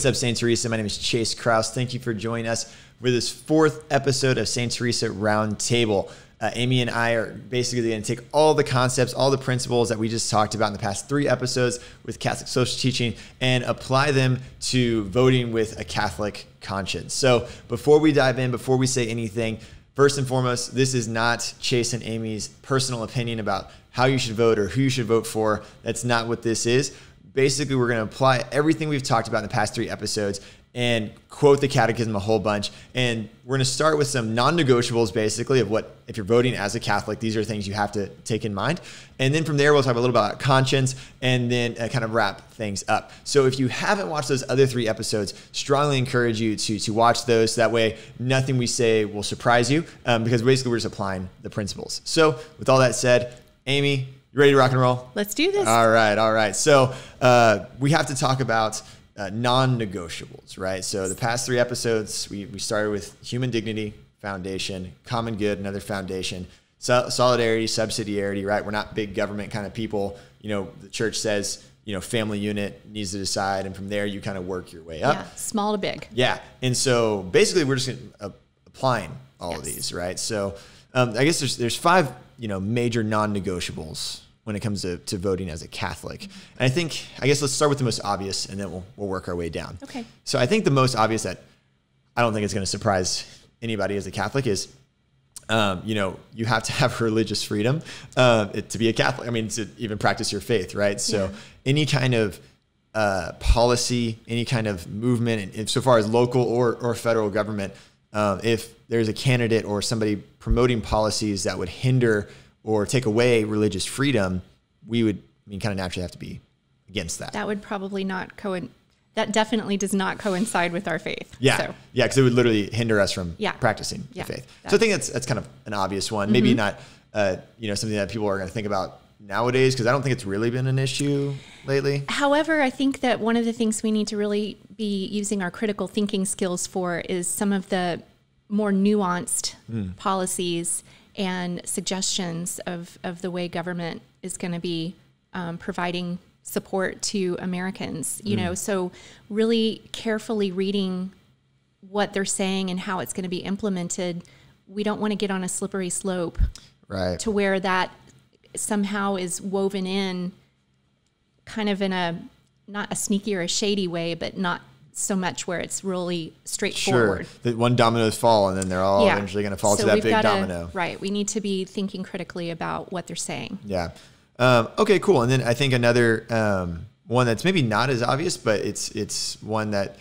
What's up, Saint Teresa? My name is Chase Kraus. Thank you for joining us for this fourth episode of Saint Teresa Roundtable. Uh, Amy and I are basically going to take all the concepts, all the principles that we just talked about in the past three episodes with Catholic social teaching and apply them to voting with a Catholic conscience. So, before we dive in, before we say anything, first and foremost, this is not Chase and Amy's personal opinion about how you should vote or who you should vote for. That's not what this is basically we're going to apply everything we've talked about in the past three episodes and quote the catechism a whole bunch and we're going to start with some non-negotiables basically of what if you're voting as a catholic these are things you have to take in mind and then from there we'll talk a little about conscience and then uh, kind of wrap things up so if you haven't watched those other three episodes strongly encourage you to, to watch those that way nothing we say will surprise you um, because basically we're just applying the principles so with all that said amy you ready to rock and roll? Let's do this. All right, all right. So uh, we have to talk about uh, non-negotiables, right? So the past three episodes, we, we started with human dignity, foundation, common good, another foundation, so, solidarity, subsidiarity, right? We're not big government kind of people. You know, the church says, you know, family unit needs to decide. And from there, you kind of work your way up. Yeah, small to big. Yeah. And so basically, we're just uh, applying all yes. of these, right? So um, I guess there's there's five you know major non-negotiables when it comes to, to voting as a Catholic. And I think I guess let's start with the most obvious, and then we'll we'll work our way down. Okay. So I think the most obvious that I don't think it's going to surprise anybody as a Catholic is. Um, you know, you have to have religious freedom uh, to be a Catholic. I mean, to even practice your faith, right? So, yeah. any kind of uh, policy, any kind of movement, and so far as local or, or federal government uh, if there's a candidate or somebody promoting policies that would hinder or take away religious freedom, we would, I mean, kind of naturally have to be against that. That would probably not co. That definitely does not coincide with our faith. Yeah, so. yeah, because it would literally hinder us from yeah. practicing yeah. the faith. So I think that's that's kind of an obvious one. Maybe mm -hmm. not, uh, you know, something that people are going to think about nowadays? Because I don't think it's really been an issue lately. However, I think that one of the things we need to really be using our critical thinking skills for is some of the more nuanced mm. policies and suggestions of, of the way government is going to be um, providing support to Americans, you mm. know, hmm. so really carefully reading what they're saying and how it's going to be implemented. We don't want to get on a slippery slope right. to where that somehow is woven in kind of in a not a sneaky or a shady way, but not so much where it's really straightforward. Sure. That one dominoes fall and then they're all yeah. eventually going to fall so to that big domino. Right. We need to be thinking critically about what they're saying. Yeah. Um, okay, cool. And then I think another um, one that's maybe not as obvious, but it's it's one that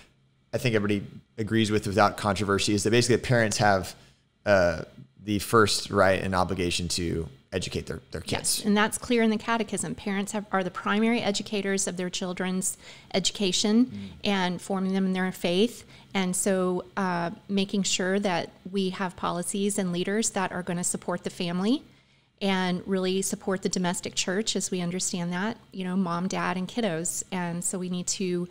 I think everybody agrees with without controversy is that basically parents have uh, the first right and obligation to educate their, their kids. Yes, and that's clear in the catechism. Parents have, are the primary educators of their children's education mm. and forming them in their faith. And so uh, making sure that we have policies and leaders that are going to support the family and really support the domestic church as we understand that, you know, mom, dad, and kiddos. And so we need to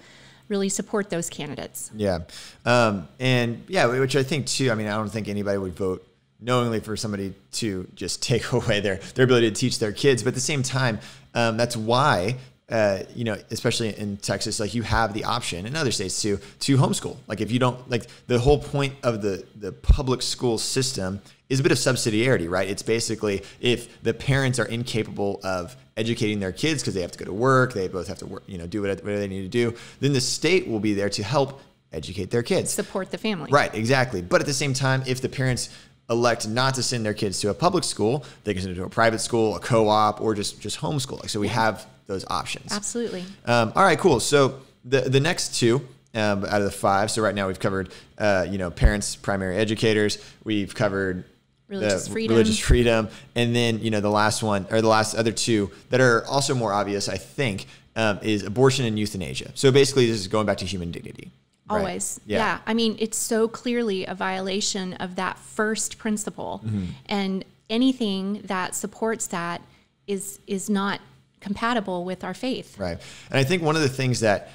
really support those candidates. Yeah. Um, and yeah, which I think too, I mean, I don't think anybody would vote knowingly for somebody to just take away their their ability to teach their kids. But at the same time, um, that's why. Uh, you know, especially in Texas, like you have the option in other states too to homeschool. Like if you don't like the whole point of the the public school system is a bit of subsidiarity, right? It's basically if the parents are incapable of educating their kids because they have to go to work, they both have to work, you know, do whatever they need to do, then the state will be there to help educate their kids, support the family. Right, exactly. But at the same time, if the parents elect not to send their kids to a public school. They can send them to a private school, a co-op, or just just homeschool. So we have those options. Absolutely. Um, all right, cool. So the the next two um, out of the five. So right now we've covered uh, you know parents, primary educators. We've covered religious freedom. religious freedom, and then you know the last one or the last other two that are also more obvious, I think, um, is abortion and euthanasia. So basically, this is going back to human dignity always right. yeah. yeah. i mean it's so clearly a violation of that first principle mm-hmm. and anything that supports that is is not compatible with our faith right and i think one of the things that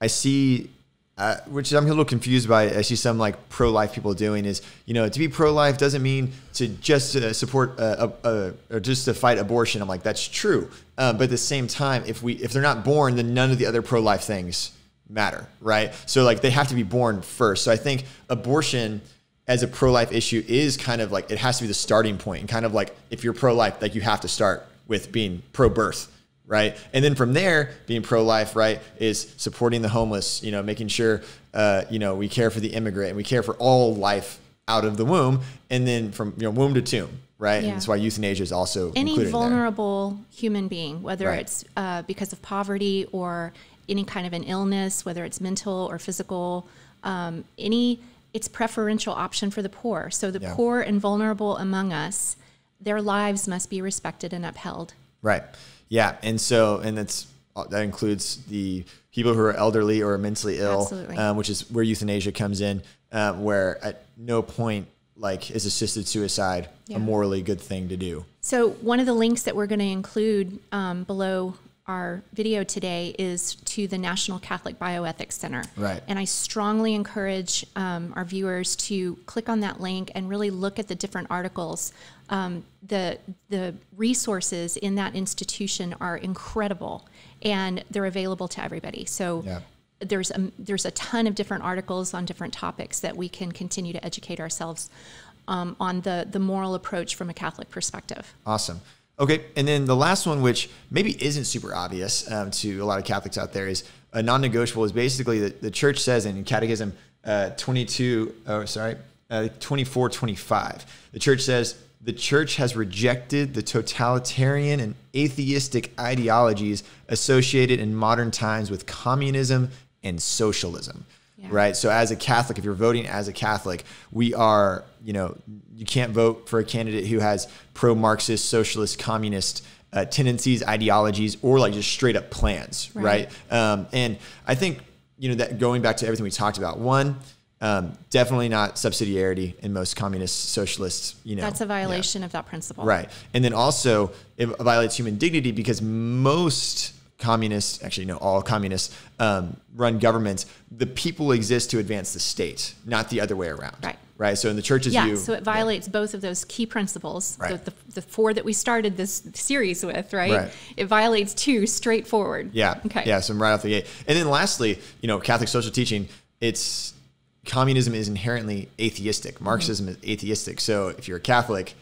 i see uh, which I'm a little confused by. I see some like pro-life people doing is, you know, to be pro-life doesn't mean to just uh, support uh, or just to fight abortion. I'm like, that's true, uh, but at the same time, if we if they're not born, then none of the other pro-life things matter, right? So like they have to be born first. So I think abortion as a pro-life issue is kind of like it has to be the starting point and kind of like if you're pro-life, like you have to start with being pro-birth, right? And then from there, being pro-life, right, is supporting the homeless, you know, making sure uh, you know, we care for the immigrant and we care for all life out of the womb and then from you know womb to tomb, right? Yeah. And that's why euthanasia is also any vulnerable human being, whether right. it's uh, because of poverty or any kind of an illness, whether it's mental or physical, um, any it's preferential option for the poor. So the yeah. poor and vulnerable among us, their lives must be respected and upheld. Right. Yeah. And so, and that's uh, that includes the people who are elderly or mentally ill, um, which is where euthanasia comes in, uh, where at no point like is assisted suicide yeah. a morally good thing to do. So one of the links that we're going to include um, below our video today is to the National Catholic Bioethics Center. Right. And I strongly encourage um, our viewers to click on that link and really look at the different articles. Um, the the resources in that institution are incredible, and they're available to everybody. So. Yeah. There's a, there's a ton of different articles on different topics that we can continue to educate ourselves um, on the, the moral approach from a Catholic perspective. Awesome. Okay, and then the last one, which maybe isn't super obvious um, to a lot of Catholics out there, is a non-negotiable. Is basically the, the church says in Catechism uh, 22, oh sorry, uh, 24, 25. The church says the church has rejected the totalitarian and atheistic ideologies associated in modern times with communism and socialism yeah. right? So as a Catholic, if you're voting as a Catholic, we are, you know, you can't vote for a candidate who has pro-Marxist, socialist, communist uh, tendencies, ideologies, or like just straight up plans, right? right? Um, and I think you know that going back to everything we talked about, one. Um, definitely not subsidiarity in most communist socialists. You know, that's a violation yeah. of that principle, right? And then also it violates human dignity because most communist, actually, no, all communist um, run governments, the people exist to advance the state, not the other way around. Right. Right. So in the church's yeah. so it violates yeah. both of those key principles. Right. The, the, the, four that we started this series with, right? right? It violates two straightforward. Yeah. Okay. Yeah. So I'm right off the gate. And then lastly, you know, Catholic social teaching, it's communism is inherently atheistic. Marxism mm -hmm. is atheistic. So if you're a Catholic,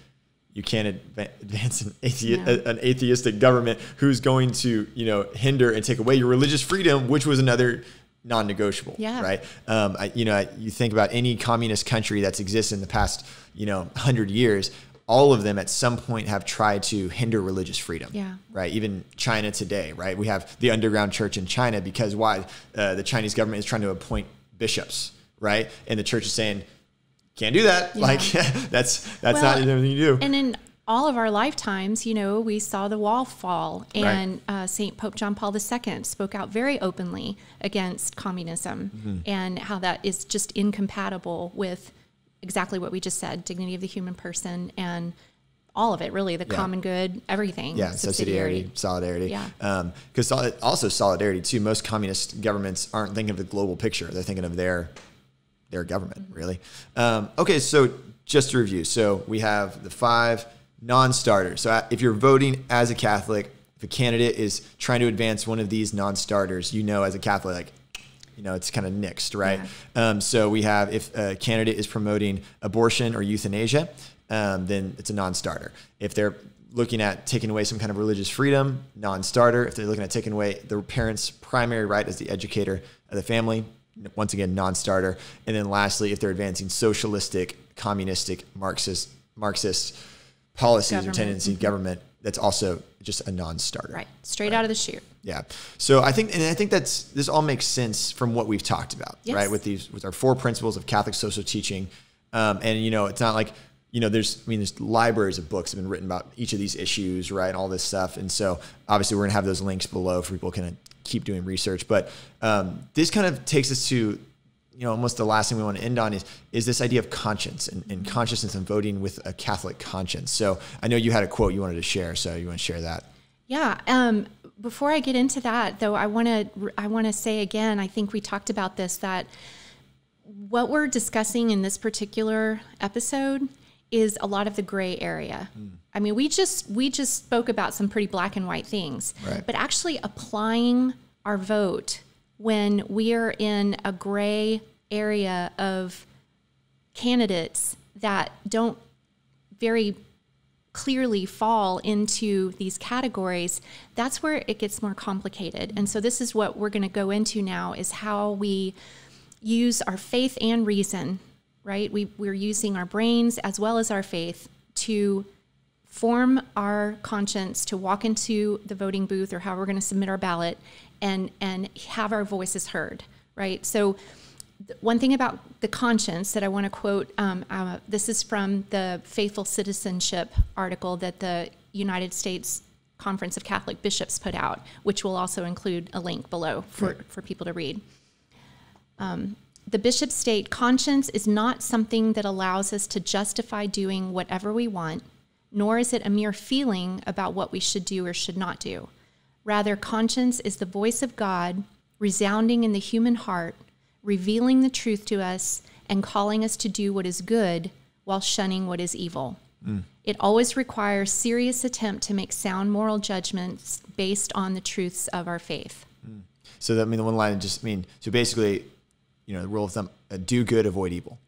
you can't advance an, athe- an, atheistic government who's going to you know hinder and take away your religious freedom, which was another non-negotiable. Yeah. Right. Um, I, you know, I, you think about any communist country that's existed in the past you know hundred years. All of them at some point have tried to hinder religious freedom. Yeah. Right. Even China today. Right. We have the underground church in China because why? Uh, the Chinese government is trying to appoint bishops. Right. And the church is saying can't do that. Yeah. Like that's that's well, not anything you do. And in all of our lifetimes, you know, we saw the wall fall, and right. uh, Saint Pope John Paul II spoke out very openly against communism mm -hmm. and how that is just incompatible with exactly what we just said: dignity of the human person and all of it, really, the yeah. common good, everything. Yeah, subsidiarity, solidarity. Yeah. Because um, also solidarity too. Most communist governments aren't thinking of the global picture; they're thinking of their their government, really. Um, okay, so just to review, so we have the five non-starters. So uh, if you're voting as a Catholic, if a candidate is trying to advance one of these non-starters, you know, as a Catholic, like you know, it's kind of nixed, right? Yeah. Um, so we have if a candidate is promoting abortion or euthanasia, um, then it's a non-starter. If they're looking at taking away some kind of religious freedom, non-starter. If they're looking at taking away the parent's primary right as the educator of the family, once again non-starter and then lastly if they're advancing socialistic communistic marxist marxist policies government. or tendency mm-hmm. government that's also just a non-starter right straight right. out of the chute yeah so i think and i think that's this all makes sense from what we've talked about yes. right with these with our four principles of catholic social teaching um, and you know it's not like you know, there's, I mean, there's libraries of books have been written about each of these issues, right, and all this stuff. And so, obviously, we're gonna have those links below for people can keep doing research. But um, this kind of takes us to you know almost the last thing we want to end on is is this idea of conscience and, and mm-hmm. consciousness and voting with a Catholic conscience. So I know you had a quote you wanted to share, so you want to share that. Yeah. Um, before I get into that, though, I want to I want to say again. I think we talked about this that what we're discussing in this particular episode is a lot of the gray area. Mm. I mean, we just we just spoke about some pretty black and white things, right. but actually applying our vote when we are in a gray area of candidates that don't very clearly fall into these categories, that's where it gets more complicated. And so this is what we're going to go into now is how we use our faith and reason right? We, we're using our brains as well as our faith to form our conscience to walk into the voting booth or how we're going to submit our ballot and and have our voices heard right so one thing about the conscience that i want to quote um, uh, this is from the faithful citizenship article that the united states conference of catholic bishops put out which will also include a link below for, right. for people to read um, the bishop state conscience is not something that allows us to justify doing whatever we want, nor is it a mere feeling about what we should do or should not do. Rather, conscience is the voice of God resounding in the human heart, revealing the truth to us and calling us to do what is good while shunning what is evil. Mm. It always requires serious attempt to make sound moral judgments based on the truths of our faith. Mm. So that I mean the one line just I mean so basically you know, the rule of thumb: uh, do good, avoid evil.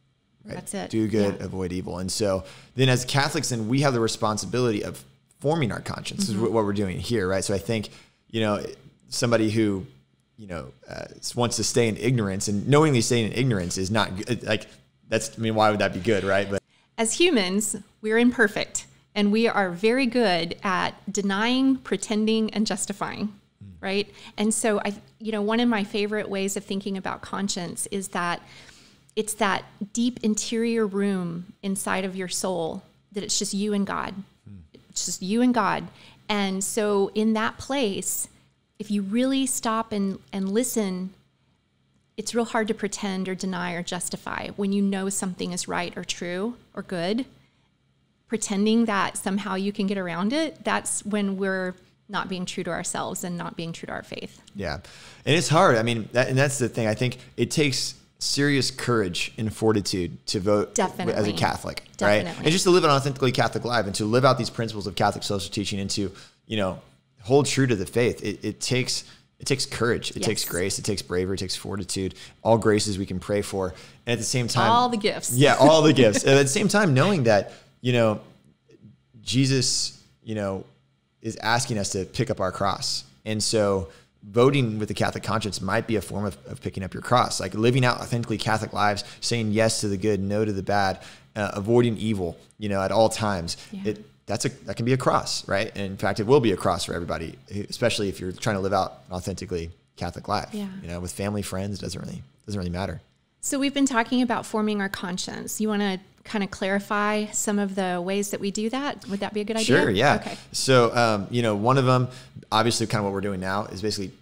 Right? That's it. Do good, yeah. avoid evil. And so then, as Catholics, then we have the responsibility of forming our conscience. Mm-hmm. Is what we're doing here, right? So I think, you know, somebody who you know uh, wants to stay in ignorance and knowingly staying in ignorance is not good. Uh, like that's i mean why would that be good right but as humans we're imperfect and we are very good at denying pretending and justifying right? And so I you know, one of my favorite ways of thinking about conscience is that it's that deep interior room inside of your soul that it's just you and God. Hmm. It's just you and God. And so in that place, if you really stop and, and listen, it's real hard to pretend or deny or justify when you know something is right or true or good. Pretending that somehow you can get around it, that's when we're not being true to ourselves and not being true to our faith. Yeah. And it's hard. I mean, that, and that's the thing. I think it takes serious courage and fortitude to vote Definitely. as a Catholic, Definitely. right? And just to live an authentically Catholic life and to live out these principles of Catholic social teaching and to, you know, hold true to the faith. It, it takes it takes courage. It yes. takes grace. It takes bravery. It takes fortitude. All graces we can pray for. And at the same time, all the gifts. Yeah, all the gifts. And at the same time, knowing that, you know, Jesus, you know, is asking us to pick up our cross. And so voting with the Catholic conscience might be a form of, of picking up your cross, like living out authentically Catholic lives, saying yes to the good, no to the bad, uh, avoiding evil, you know, at all times. Yeah. It, that's a that can be a cross, right? And in fact, it will be a cross for everybody, especially if you're trying to live out authentically Catholic life. Yeah. You know, with family, friends, it doesn't really doesn't really matter. So we've been talking about forming our conscience. You want to kind of clarify some of the ways that we do that? Would that be a good idea? Sure, yeah. Okay. So, um, you know, one of them, obviously, kind of what we're doing now is basically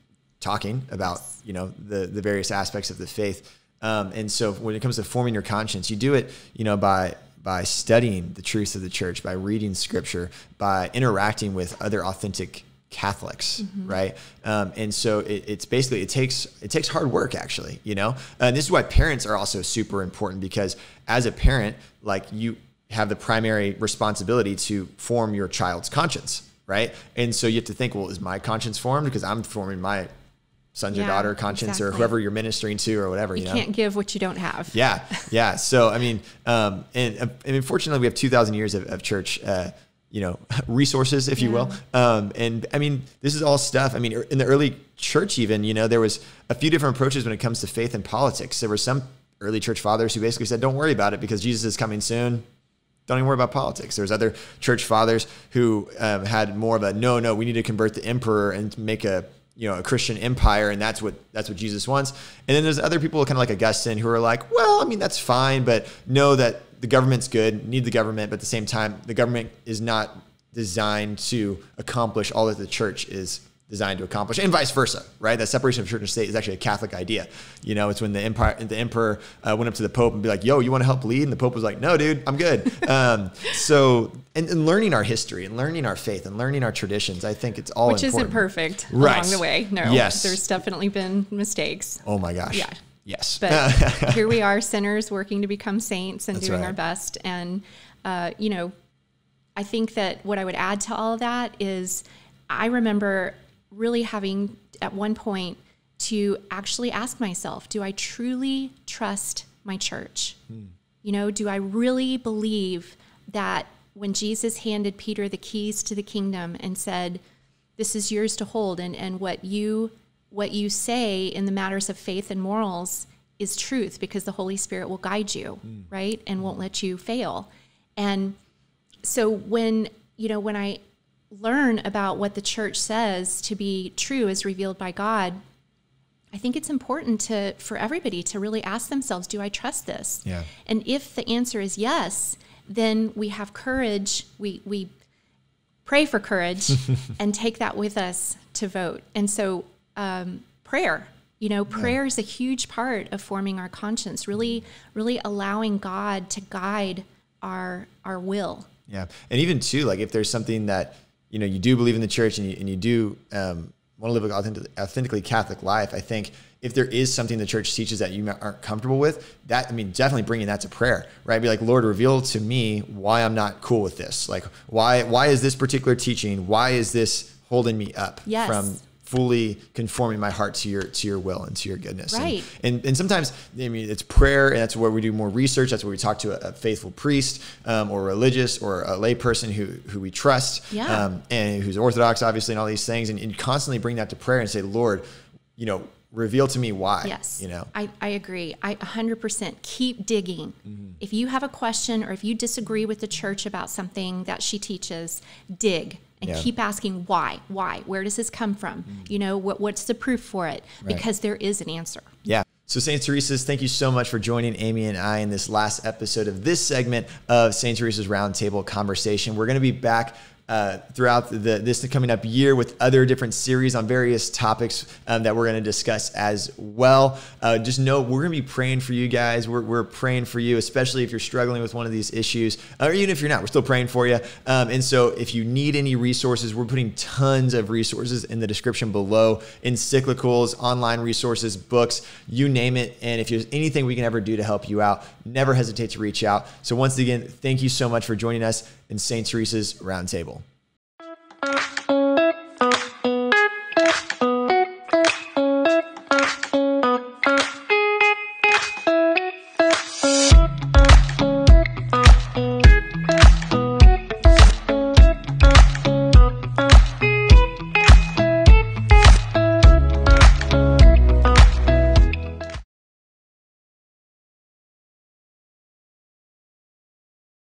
talking about, you know, the, the various aspects of the faith. Um, and so when it comes to forming your conscience, you do it, you know, by by studying the truths of the church, by reading scripture, by interacting with other authentic Catholics, mm-hmm. right? Um, and so it, it's basically it takes it takes hard work, actually, you know. And this is why parents are also super important because as a parent, like you have the primary responsibility to form your child's conscience, right? And so you have to think, well, is my conscience formed because I'm forming my son's yeah, or daughter conscience exactly. or whoever you're ministering to or whatever. You, you know? can't give what you don't have. Yeah, yeah. So I mean, um, and, um, and unfortunately, we have two thousand years of, of church. Uh, you know resources if yeah. you will um, and i mean this is all stuff i mean er, in the early church even you know there was a few different approaches when it comes to faith and politics there were some early church fathers who basically said don't worry about it because jesus is coming soon don't even worry about politics there's other church fathers who um, had more of a no no we need to convert the emperor and make a you know a christian empire and that's what that's what jesus wants and then there's other people kind of like augustine who are like well i mean that's fine but know that the government's good, need the government, but at the same time, the government is not designed to accomplish all that the church is designed to accomplish and vice versa right that separation of church and state is actually a catholic idea you know it's when the empire the emperor uh, went up to the pope and be like yo you want to help lead and the pope was like no dude i'm good um, so and, and, learning our history and learning our faith and learning our traditions i think it's all which important. isn't perfect right. along the way no yes there's definitely been mistakes oh my gosh yeah Yes. But here we are, sinners working to become saints and That's doing right. our best. And, uh, you know, I think that what I would add to all of that is I remember really having at one point to actually ask myself, do I truly trust my church? Hmm. You know, do I really believe that when Jesus handed Peter the keys to the kingdom and said, this is yours to hold and, and what you what you say in the matters of faith and morals is truth because the Holy Spirit will guide you, mm. right? And won't mm. let you fail. And so when, you know, when I learn about what the church says to be true as revealed by God, I think it's important to for everybody to really ask themselves, do I trust this? Yeah. And if the answer is yes, then we have courage, we we pray for courage and take that with us to vote. And so um, prayer. You know, prayer yeah. is a huge part of forming our conscience. Really, really allowing God to guide our our will. Yeah, and even too, like if there's something that you know you do believe in the church and you, and you do um, want to live an authentic, authentically Catholic life, I think if there is something the church teaches that you aren't comfortable with, that I mean, definitely bringing that to prayer, right? Be like, Lord, reveal to me why I'm not cool with this. Like, why why is this particular teaching? Why is this holding me up yes. from fully conforming my heart to your to your will and to your goodness. Right. And, and, and sometimes I mean it's prayer, and that's where we do more research. That's where we talk to a, a faithful priest um, or religious or a layperson who who we trust, yeah. um, and who's orthodox, obviously, and all these things, and, and constantly bring that to prayer and say, Lord, you know, reveal to me why. Yes. You know, I, I agree. I 100% keep digging. Mm-hmm. If you have a question or if you disagree with the church about something that she teaches, dig and yeah. keep asking why, why, where does this come from? Mm. You know, what, what's the proof for it? Right. Because there is an answer. Yeah. So, St. Teresa's, thank you so much for joining Amy and I in this last episode of this segment of St. Teresa's Roundtable Conversation. We're going to be back uh, throughout the, this coming up year with other different series on various topics um, that we're going to discuss as well. Uh, just know we're going to be praying for you guys. We're, we're, praying for you, especially if you're struggling with one of these issues, or even if you're not, we're still praying for you. Um, and so if you need any resources, we're putting tons of resources in the description below encyclicals, online resources, books, you name it. And if there's anything we can ever do to help you out, never hesitate to reach out. So once again, thank you so much for joining us in St. Teresa's Roundtable.